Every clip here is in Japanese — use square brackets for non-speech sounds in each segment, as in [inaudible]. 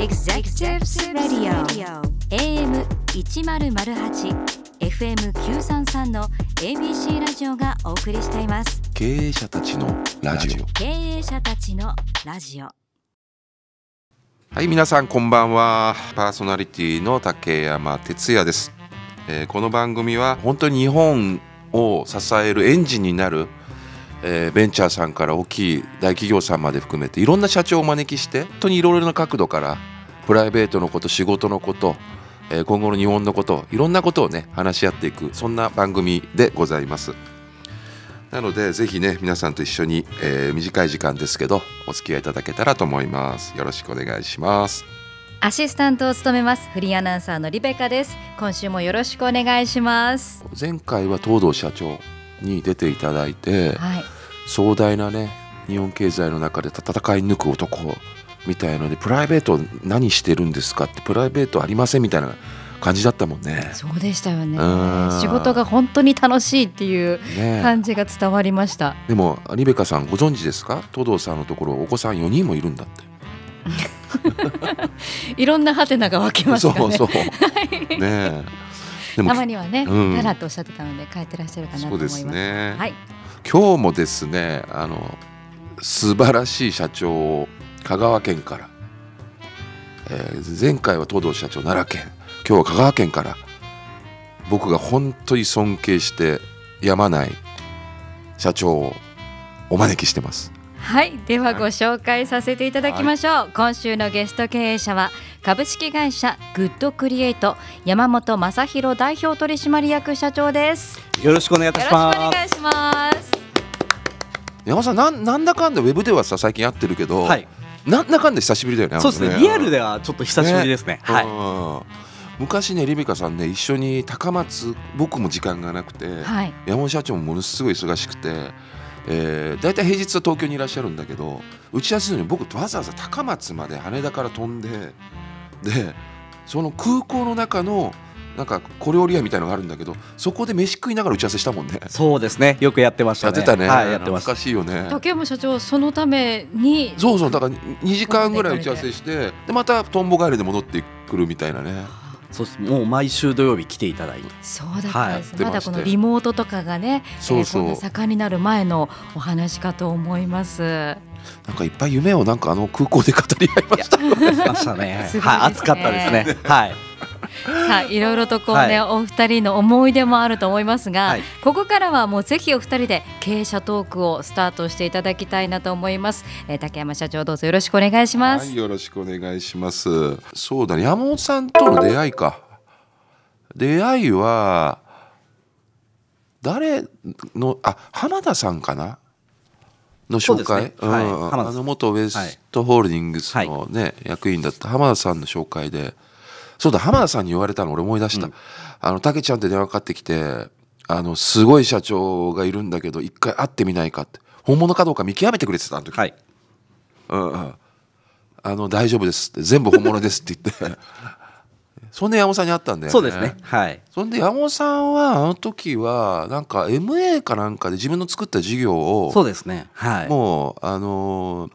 Executive Radio AM 一0 0 8 FM 九三三の ABC ラジオがお送りしています。経営者たちのラジオ。経営者たちのラジオ。はい、皆さんこんばんは。パーソナリティの竹山哲也です。えー、この番組は本当に日本を支えるエンジンになるえー、ベンチャーさんから大きい大企業さんまで含めていろんな社長をお招きして本当にいろいろな角度からプライベートのこと仕事のこと、えー、今後の日本のこといろんなことをね話し合っていくそんな番組でございますなのでぜひね皆さんと一緒に、えー、短い時間ですけどお付き合いいただけたらと思いますよろしくお願いしますアシスタントを務めますフリーアナウンサーのリベカです今週もよろしくお願いします前回は東堂社長に出ていただいて、はい、壮大なね日本経済の中で戦い抜く男みたいのでプライベート何してるんですかってプライベートありませんみたいな感じだったもんねそうでしたよね仕事が本当に楽しいっていう感じが伝わりました、ね、でもリベカさんご存知ですか東堂さんのところお子さん4人もいるんだって [laughs] いろんなハテナが分きます、ね、そうそう、[laughs] ねたまにはね、うん、奈良とおっしゃってたので変えてらっしゃるかなと思います。すね、はい。今日もですね、あの素晴らしい社長を香川県から、えー、前回は東堂社長奈良県、今日は香川県から僕が本当に尊敬してやまない社長をお招きしてます。はいではご紹介させていただきましょう、はい、今週のゲスト経営者は株式会社グッドクリエイト山本正弘代表取締役社長ですよろしくお願いいたします山本さんなんなんだかんだウェブではさ最近やってるけど、はい、なんだかんだ久しぶりだよねそうですね、ね、リアルではちょっと久しぶりですね、ね、はい昔ねリビカさんね一緒に高松僕も時間がなくて、はい、山本社長もものすごい忙しくてえー、大体平日は東京にいらっしゃるんだけど打ち合わせのよに僕わざわざ高松まで羽田から飛んででその空港の中のなんか小料理屋みたいのがあるんだけどそこで飯食いながら打ち合わせしたもんねそうですねよくやってましたねやってたね、はい、やってましたしいよね竹山社長そのためにそうそうだから2時間ぐらい打ち合わせしてでまたとんぼ返りで戻ってくるみたいなねそしてもう毎週土曜日来ていただいてそうだったんです、はい、まだこのリモートとかがねそうそう、えー、こんな盛んになる前のお話かと思いますなんかいっぱい夢をなんかあの空港で語り合いましたね [laughs] ね、はい、暑かったですねはいさあいろいろとこうね、はい、お二人の思い出もあると思いますが、はい、ここからはもうぜひお二人で経営者トークをスタートしていただきたいなと思います、えー、竹山社長どうぞよろしくお願いします、はい、よろしくお願いしますそうだ、ね、山本さんとの出会いか出会いは誰のあ浜田さんかなの紹介、ね、うあの元ウェストホールディングスのね、ね、はい、役員だった浜田さんの紹介でそうだ、浜田さんに言われたの俺思い出した。うん、あの、たけちゃんって電話かかってきて、あの、すごい社長がいるんだけど、一回会ってみないかって。本物かどうか見極めてくれてた、あの時。はい。うんうん。あの、大丈夫ですって、全部本物ですって言って。[laughs] そんで山本さんに会ったんだよ、ね、そうですね。はい。そんで山本さんはあの時はなんか MA かなんかで自分の作った事業をそうですね。はい。もうあのー、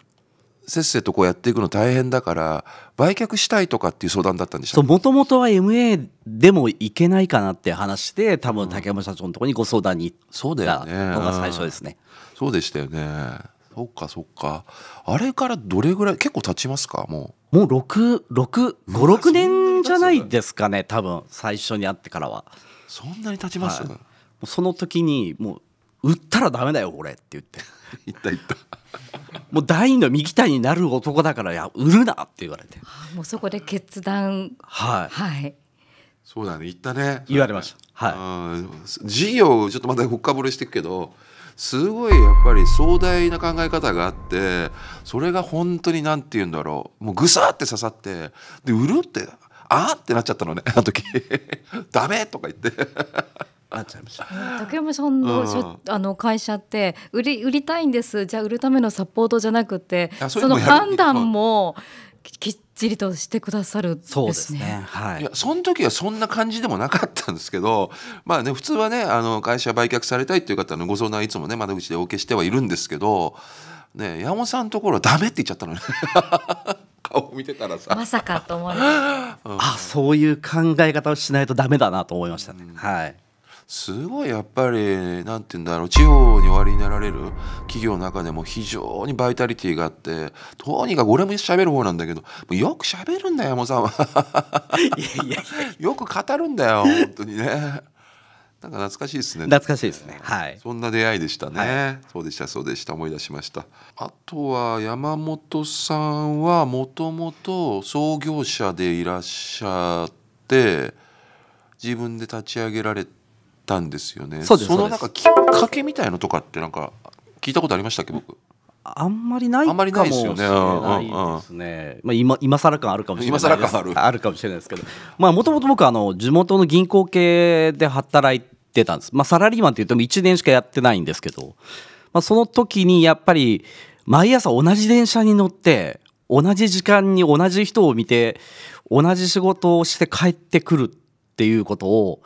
せっせとこうやっていくの大変だから売却したいとかっていう相談だったんでしょもともとは MA でもいけないかなって話で多分竹山社長のところにご相談に行ったのが最初ですね。そう、ね、でしたよねそっかそっかあれからどれぐらい結構経ちますかもうもう656年じゃないですかね多分最初に会ってからはそんなに経ちます、はい、その時にもう売ったらダメだよこれって言って [laughs] 言った言ったもう大の右谷になる男だからいや売るなって言われてもうそこで決断はい、はい、そうだね言ったね言われましたはい事業ちょっとまたかぼれしていくけどすごいやっぱり壮大な考え方があってそれが本当に何て言うんだろうもうぐさって刺さってで売るってあってなっちゃったのね [laughs] あの時 [laughs] ダメとか言ってなっちゃいました [laughs] 竹山さんの,、うん、あの会社って売り売りたいんですじゃあ売るためのサポートじゃなくてその判断もきっちりとしてくださる、ね、そうですね。はい。いやその時はそんな感じでもなかったんですけど、まあね普通はねあの会社売却されたいという方のご相談はいつもね窓口でお受けしてはいるんですけど、ね山本さんのところはダメって言っちゃったのね。顔を見てたらさまさかと思われた、あそういう考え方をしないとダメだなと思いましたね、うん、はいすごいやっぱりなんて言うんだろう地方におありになられる企業の中でも非常にバイタリティーがあってとにかく俺も喋る方なんだけどよく喋るんだよ山本さんは [laughs] [laughs] よく語るんだよ本当にね。なんか懐かしいですね。懐かしいですね。はい。そんな出会いでしたね。はい、そうでした、そうでした、思い出しました。あとは山本さんはもともと創業者でいらっしゃって。自分で立ち上げられたんですよね。そのなんかきっかけみたいのとかってなんか聞いたことありましたっけ、僕。あんまりないかもしれないですね。あまあ今今更感あるかもしれない今更感ある。あるかもしれないですけど、まあもともと僕あの地元の銀行系で働いて。たんです。まあ、サラリーマンって言っても1年しかやってないんですけど、まあ、その時にやっぱり毎朝同じ電車に乗って同じ時間に同じ人を見て同じ仕事をして帰ってくるっていうことを、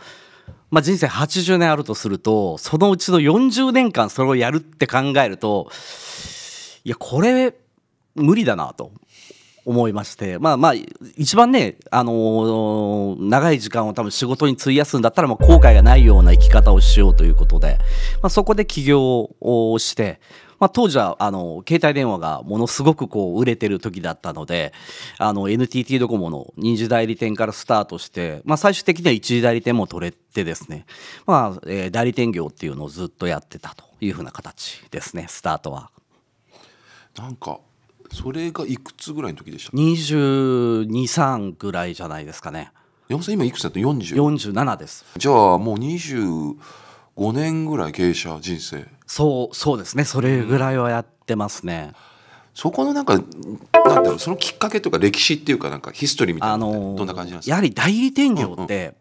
まあ、人生80年あるとするとそのうちの40年間それをやるって考えるといやこれ無理だなと思いまして、まあまあ、一番ね、あのー、長い時間を多分仕事に費やすんだったら、もう後悔がないような生き方をしようということで、まあ、そこで起業をして、まあ、当時はあの携帯電話がものすごくこう売れてる時だったのであの NTT ドコモの2次代理店からスタートして、まあ、最終的には一次代理店も取れてですね、まあえー、代理店業っていうのをずっとやってたというふうな形ですねスタートは。なんかそれがいくつぐらいの時でした二十二三ぐらいじゃないですかね山本さん今いくつだと四十。四十七ですじゃあもう二十五年ぐらい経営者人生そうそうですねそれぐらいはやってますね、うん、そこのなんかなんだろうそのきっかけとか歴史っていうかなんかヒストリーみたいなのどんな感じなんですかやはり代理店業って、うんうん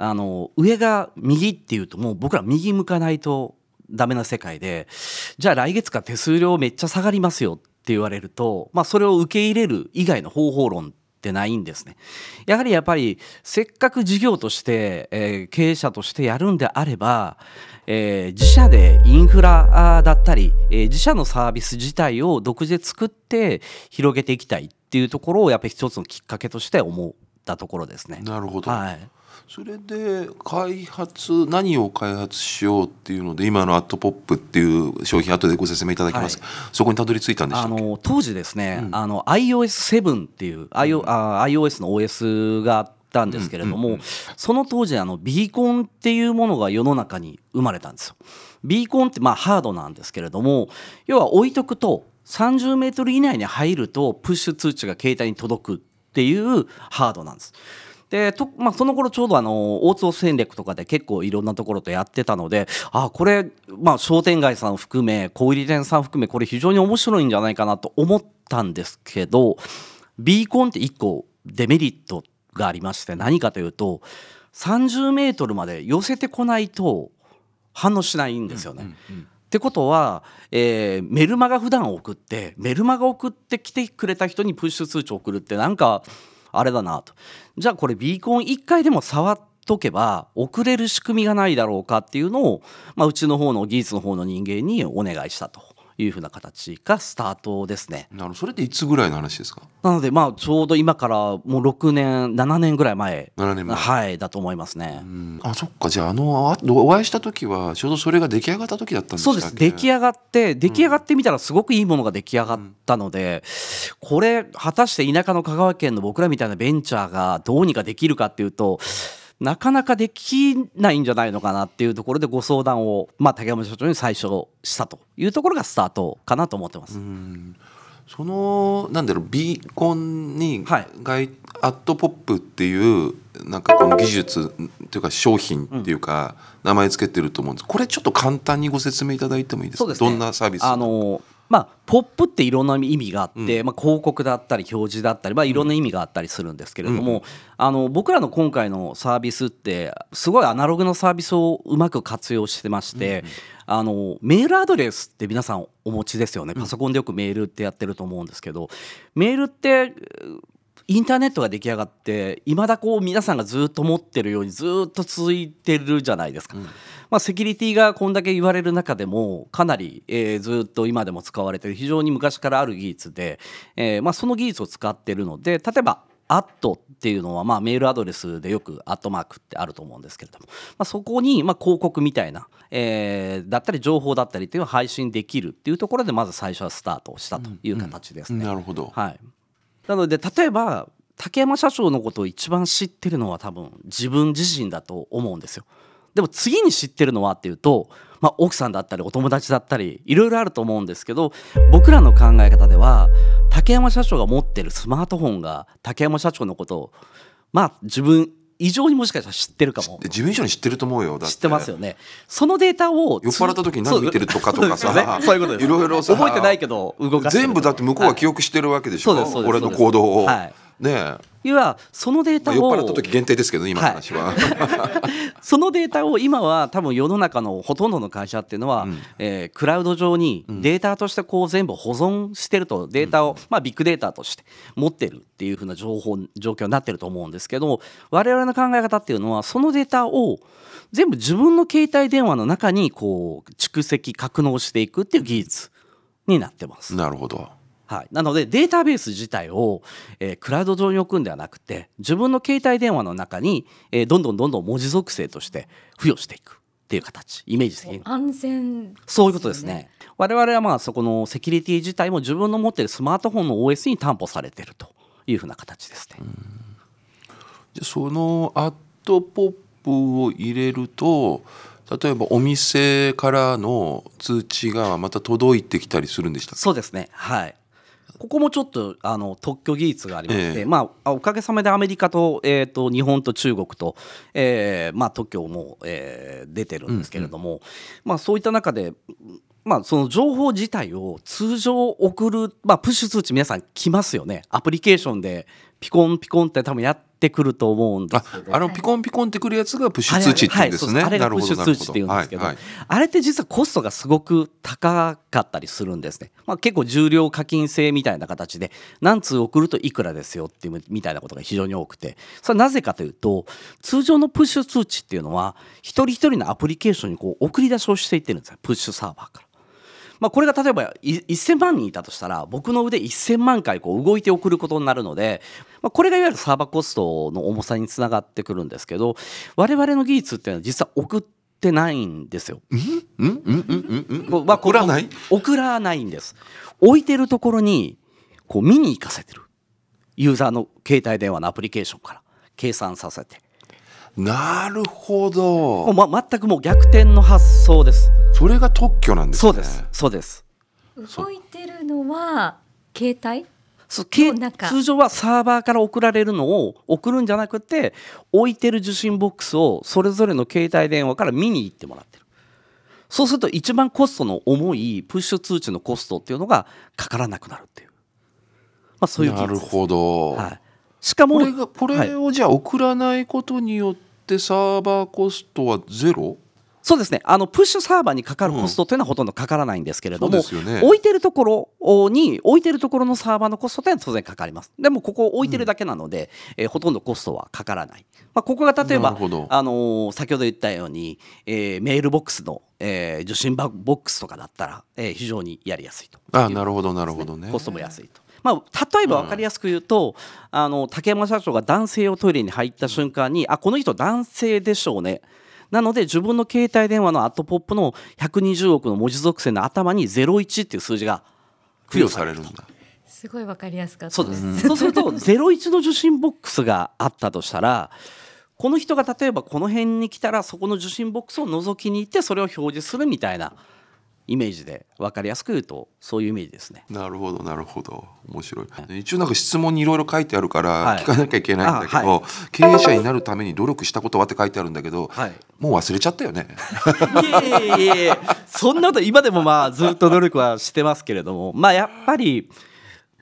あの上が右っていうともう僕ら右向かないとダメな世界でじゃあ来月か手数料めっちゃ下がりますよっって言われると、まあ、それを受け入れる以外の方法論ってないんですね。やはりやっぱりせっかく事業として、えー、経営者としてやるんであれば、えー、自社でインフラだったり、えー、自社のサービス自体を独自で作って広げていきたいっていうところをやっぱり一つのきっかけとして思ったところですね。なるほど、はいそれで開発何を開発しようっていうので今のアットポップっていう商品後でご説明いただきます、はい、そこにたどり着いたんでしあの当時ですね、うん、あの iOS7 っていう、うん、iOS の OS があったんですけれども、うんうんその当時あのビーコンっていうものが世の中に生まれたんですよ。ビーコンってまあハードなんですけれども要は置いとくと30メートル以内に入るとプッシュ通知が携帯に届くっていうハードなんです。でと、まあ、その頃ちょうどあの大津戦略とかで結構いろんなところとやってたのであこれ、まあ、商店街さん含め小売店さん含めこれ非常に面白いんじゃないかなと思ったんですけどビーコンって1個デメリットがありまして何かというと30メートルまで寄せてこないと反応しないんですよね。うんうんうんってことは、えー、メルマが普段送ってメルマが送ってきてくれた人にプッシュ通知を送るってなんかあれだなとじゃあこれビーコン1回でも触っとけば遅れる仕組みがないだろうかっていうのを、まあ、うちの方の技術の方の人間にお願いしたというふうな形がスタートですね。なるそれっていつぐらいの話ですかなので、まあ、ちょうど今からもう6年7年ぐらい前7年前、はい、だと思いますね。うん、あそっかじゃああのお会いした時はちょうどそれが出来上がった時だったんですそうです出来上がって出来上がってみたらすごくいいものが出来上がったので、うん、これ果たして田舎の香川県の僕らみたいなベンチャーがどうにかできるかっていうとなかなかできないんじゃないのかなっていうところでご相談を、まあ、竹山社長に最初したというところがスタートかなと思ってます。そのなんだろうビーコンに、はい、アットポップっていうなんかこの技術というか商品っていうか、名前つけてると思うんですこれちょっと簡単にご説明いただいてもいいですか、ね、どんなサービスあのまあ、ポップっていろんな意味があって、うん、まあ、広告だったり表示だったり、まあ、いろんな意味があったりするんですけれども、うん、あの僕らの今回のサービスってすごいアナログのサービスをうまく活用してまして、うん、あのメールアドレスって皆さんお持ちですよねパソコンでよくメールってやってると思うんですけど、メールってインターネットが出来上がっていまだこう皆さんがずっと持ってるようにずっと続いてるじゃないですか、うん、まあ、セキュリティがこんだけ言われる中でもかなり、えー、ずっと今でも使われてる非常に昔からある技術で、えー、まあ、その技術を使ってるので例えばアットっていうのは、まあ、メールアドレスでよくアットマークってあると思うんですけれども、まあ、そこに、まあ、広告みたいな、えー、だったり情報だったりっていうのを配信できるっていうところでまず最初はスタートしたという形ですね。うんうん、なるほど、はいなので例えば竹山社長のことを一番知ってるのは多分自分自身だと思うんですよ。でも次に知ってるのはっていうと、まあ、奥さんだったりお友達だったりいろいろあると思うんですけど僕らの考え方では竹山社長が持ってるスマートフォンが竹山社長のことをまあ自分異常にもしかしたら知ってるかも自分以上に知ってると思うよ知ってますよねそのデータを酔っ払った時に何見てるとかとかさ、[laughs] ね、そういうことですいろいろ覚えてないけど動か全部だって向こうは記憶してるわけでしょ、はい、俺の行動を、はいね要はそのデータを、まあ、酔っ払った時限定ですけど、今の話は、はい、そのデータを今は多分世の中のほとんどの会社っていうのは、うん、えー、クラウド上にデータとしてこう全部保存してると、データを、まあ、ビッグデータとして持ってるっていうふうな情報状況になってると思うんですけど我々の考え方っていうのはそのデータを全部自分の携帯電話の中にこう蓄積格納していくっていう技術になってます。なるほどはい、なのでデータベース自体を、えー、クラウド上に置くんではなくて自分の携帯電話の中に、えー、どんどんどんどん文字属性として付与していく。っていう形イメージ的に安全、ね、そういうことですね我々はまあそこのセキュリティ自体も自分の持っているスマートフォンの OS に担保されているというふうな形ですねじゃそのアットポップを入れると例えばお店からの通知がまた届いてきたりするんでしたそうですねはいここもちょっとあの特許技術がありまして、えー、まあ、おかげさまでアメリカと,、えーと、日本と中国と、えーまあ、特許も、えー、出てるんですけれども、うんうん、まあ、そういった中で、まあ、その情報自体を通常送る、まあ、プッシュ通知皆さん来ますよねアプリケーションでピコンピコンって多分やっってくると思うんですけどあのピコンピコンってくるやつがプッシュ通知って言うんですね、い、あれがプッシュ通知って言うんですけど、はいはい、あれって実はコストがすごく高かったりするんですね、まあ、結構重量課金制みたいな形で何通送るといくらですよっていうみたいなことが非常に多くてそれはなぜかというと通常のプッシュ通知っていうのは一人一人のアプリケーションにこう送り出しをしていってるんですよプッシュサーバーから。まあ、これが例えば1000万人いたとしたら僕の腕1000万回こう動いて送ることになるので、まあ、これがいわゆるサーバーコストの重さにつながってくるんですけど我々の技術っていうのは実は送ってないんですよ。まあ、送らない送らないんです。置いてるところにこう見に行かせてるユーザーの携帯電話のアプリケーションから計算させてなるほどもう、ま、全くもう逆転の発想ですそれが特許なんです、ね、そうですそうです動いてるのは携帯通常はサーバーから送られるのを送るんじゃなくて置いてる受信ボックスをそれぞれの携帯電話から見に行ってもらってるそうすると一番コストの重いプッシュ通知のコストっていうのがかからなくなるっていう、まあ、そういうなるほど、はい、しかもこれがこれをじゃあ送らないことによって、ってサーバーコストはゼロそうですねあのプッシュサーバーにかかるコストというのはほとんどかからないんですけれども、うんね、置いてるところに置いてるところのサーバーのコストというのは当然かかりますでもここを置いてるだけなので、うん、えー、ほとんどコストはかからない、まあ、ここが例えば、あのー、先ほど言ったように、えー、メールボックスの、え受信ボックスとかだったら、え非常にやりやすいと、ね、あなるほどなるほどねコストも安いとまあ、例えば分かりやすく言うと、うん、あの竹山社長が男性用トイレに入った瞬間に、うん、あこの人男性でしょうねなので自分の携帯電話のアットポップの120億の文字属性の頭に01っていう数字が付与されるんだ。すごいわかりやすかったそうです、うん、そうすると01の受信ボックスがあったとしたらこの人が例えばこの辺に来たらそこの受信ボックスを覗きに行ってそれを表示するみたいな。イメージで分かりやすく言うとそういうイメージですね。なるほどなるほど面白い、一応なんか質問にいろいろ書いてあるから聞かなきゃいけないんだけど、はい、経営者になるために努力したことはって書いてあるんだけど、はい、もう忘れちゃったよね。いえいえいえそんなこと今でもまあずっと努力はしてますけれどもまあやっぱり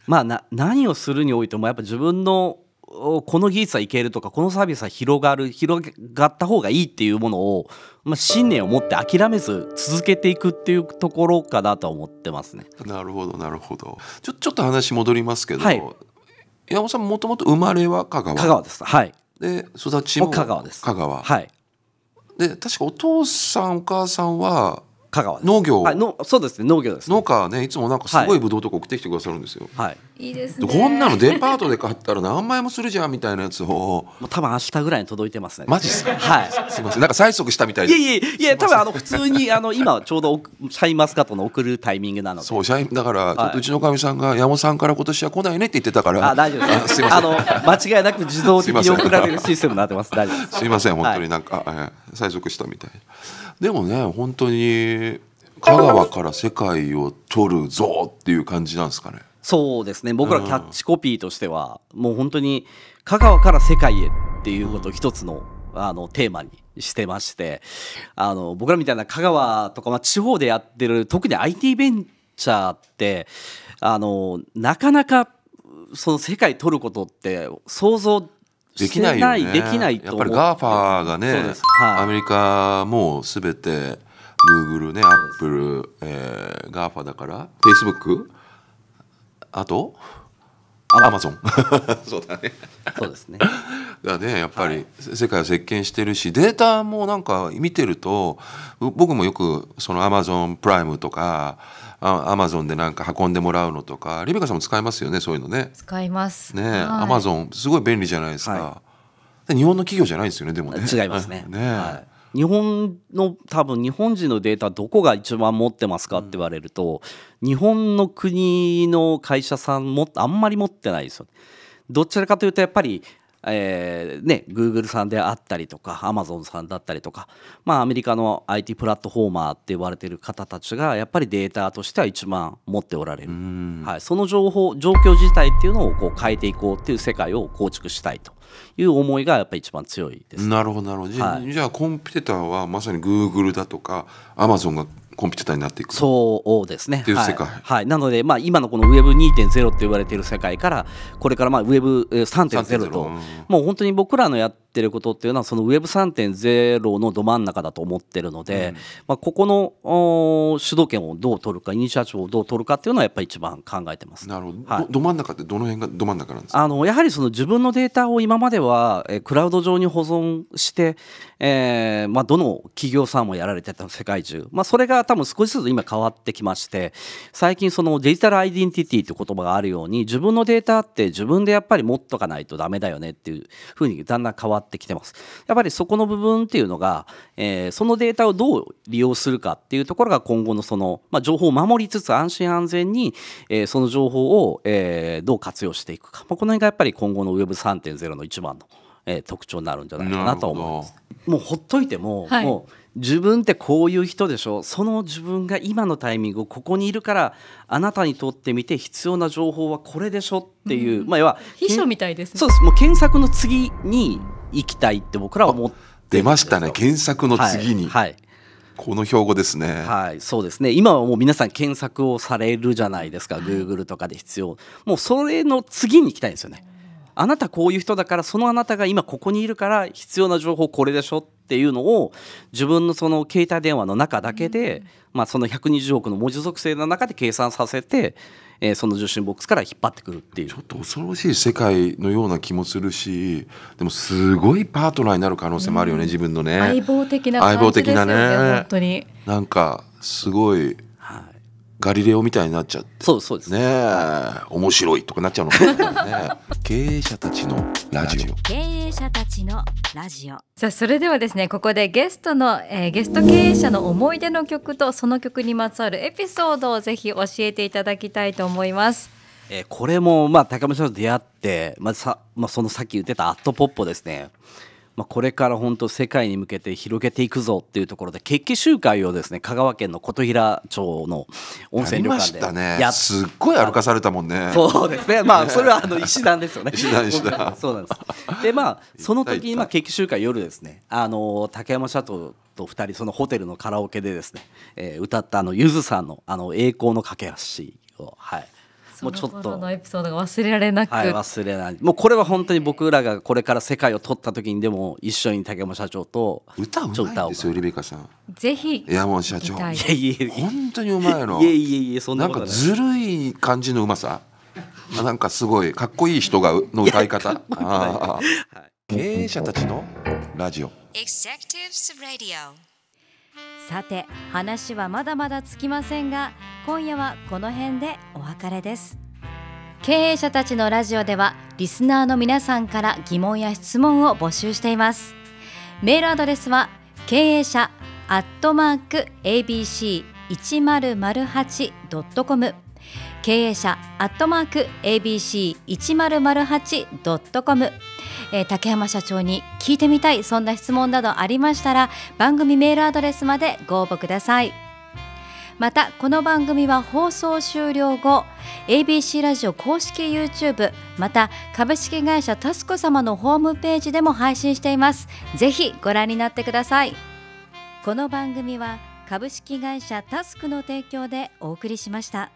まあな何をするにおいてもやっぱ自分のこの技術はいけるとかこのサービスは広がる広がった方がいいっていうものを、まあ、信念を持って諦めず続けていくっていうところかなと思ってますね。なるほどなるほどちょちょっと話戻りますけど、はい、山本さんもともと生まれは香川香川ですはいで育ちも香川です香川はいで確かお父さんお母さんは香川農業はいのそうですね農業です、ね、農家はねいつもなんかすごいブドウとか送ってきてくださるんですよ、はいいいですねこんなのデパートで買ったら何枚もするじゃんみたいなやつをもう多分明日ぐらいに届いてますねマジっすかはいすみませんなんか催促したみたいいでやいやいや多分あの普通にあの今ちょうどシャインマスカットの送るタイミングなのでそうシャインだからちょっとうちのかみさんが山本さんから今年は来ないねって言ってたからあ大丈夫です [laughs] すいませんあの間違いなく自動的に送られるシステムになってます大丈夫ですすいません本当になんか、えー催促したみたいなでもね本当に香川から世界を取るぞっていう感じなんですかねそうですね僕らキャッチコピーとしては、うん、もう本当に香川から世界へっていうことを一つのうん、あのテーマにしてましてあの僕らみたいな香川とか、まあ、地方でやってる特に IT ベンチャーってあのなかなかその世界取ることって想像できないよねできないやっぱりガーファーがね、はい、アメリカもすべてグーグルねアップル、えー、ガーファーだからフェイスブックあとアマゾンそうだねそうですねだねやっぱり、世界を席巻してるしデータもなんか見てると僕もよくそのアマゾンプライムとかアマゾンでなんか運んでもらうのとかリベカさんも使いますよねそういうのね使いますねアマゾンすごい便利じゃないですか、はい、日本の企業じゃないですよねでもね違いますね [laughs] ね、はい日本の多分日本人のデータどこが一番持ってますかって言われると、日本の国の会社さんもあんまり持ってないですよ。どちらかというとやっぱりえー、ね、Google さんであったりとか Amazon さんだったりとか、まあ、アメリカの IT プラットフォーマーって言われてる方たちがやっぱりデータとしては一番持っておられる、はい、その情報状況自体っていうのをこう変えていこうっていう世界を構築したいという思いがやっぱり一番強いです、ね、なるほどなるほど、はい、じゃあコンピューターはまさに Google だとか Amazon がコンピューターになっていくそうですね。っていう世界。はい、はい、なので、まあ、今のこの Web2.0 って言われている世界からこれからまあ Web3.0 と、うん、もう本当に僕らのやってることっていうのはその Web3.0 のど真ん中だと思ってるので、うん、まあ、ここの主導権をどう取るかイニシアチブをどう取るかっていうのはやっぱり一番考えてます。なるほど、はい、ど真ん中ってどの辺がど真ん中なんですかあのやはりその自分のデータを今まではクラウド上に保存して、えーまあ、どの企業さんもやられてた世界中、まあ、それが多分少しずつ今変わってきまして最近そのデジタルアイデンティティという言葉があるように自分のデータって自分でやっぱり持っとかないとダメだよねっていうふうにだんだん変わってきてますやっぱりそこの部分っていうのが、えー、そのデータをどう利用するかっていうところが今後のその、まあ、情報を守りつつ安心安全に、えー、その情報を、えー、どう活用していくか、まあ、この辺がやっぱり今後の Web3.0 の一番のえー、特徴になるんじゃないかなと思います。もうほっといても、はい、もう自分ってこういう人でしょその自分が今のタイミングここにいるからあなたにとってみて必要な情報はこれでしょっていう、うん、まあ要は秘書みたいです、ね、そうですもう検索の次に行きたいって僕らは思って出ましたね検索の次に、はい、はいこの標語ですね。はい、そうですね。今はもう皆さん検索をされるじゃないですか。Google とかで必要。もうそれの次に行きたいんですよね。あなたこういう人だからそのあなたが今ここにいるから必要な情報これでしょっていうのを自分のその携帯電話の中だけで、まあ、その120億の文字属性の中で計算させて、えー、その受信ボックスから引っ張ってくるっていうちょっと恐ろしい世界のような気もするしでもすごいパートナーになる可能性もあるよね、自分のね相棒的な感じですよね相棒的なね本当になんかすごいガリレオみたいになっちゃってそうそうですね面白いとかなっちゃうのか [laughs] ね、経営者たちのラジオ経営者たちのラジオさあそれではですねここでゲストの、えー、ゲスト経営者の思い出の曲とその曲にまつわるエピソードをぜひ教えていただきたいと思いますえー、これもまあ高見さんと出会って、まあさまあ、そのさっき言ってたアットポッポですねまあ、これから本当世界に向けて広げていくぞっていうところで決起集会をですね香川県の琴平町の温泉旅館でやっやねすっごい歩かされたもんねそうですねまあそれはあの [laughs] 石段ですよね石段石段そうなんですでまあその時にまあ決起集会夜ですねあの竹山社長と2人そのホテルのカラオケでですね、えー、歌ったあのゆずさんの「あの栄光の架け橋を」はいもうちょっとのエピソードが忘れられなく、はい、忘れないもうこれは本当に僕らがこれから世界を取った時にでも一緒に竹山社長と歌うまですよリベカさんぜひ山本社長いやいや本当にうまいのいやいやいやそんなことなんかずるい感じのうまさ [laughs] なんかすごいかっこいい人がの歌い方経営者たちのラジオ Executives Radio さて話はまだまだつきませんが今夜はこの辺でお別れです経営者たちのラジオではリスナーの皆さんから疑問や質問を募集していますメールアドレスは経営者アットマーク abc1008.com 経営者アットマーク abc1008.com えー、竹山社長に聞いてみたいそんな質問などありましたら番組メールアドレスまでご応募くださいまたこの番組は放送終了後 ABC ラジオ公式 YouTube また株式会社タスコ様のホームページでも配信していますぜひご覧になってくださいこの番組は株式会社タスクの提供でお送りしました。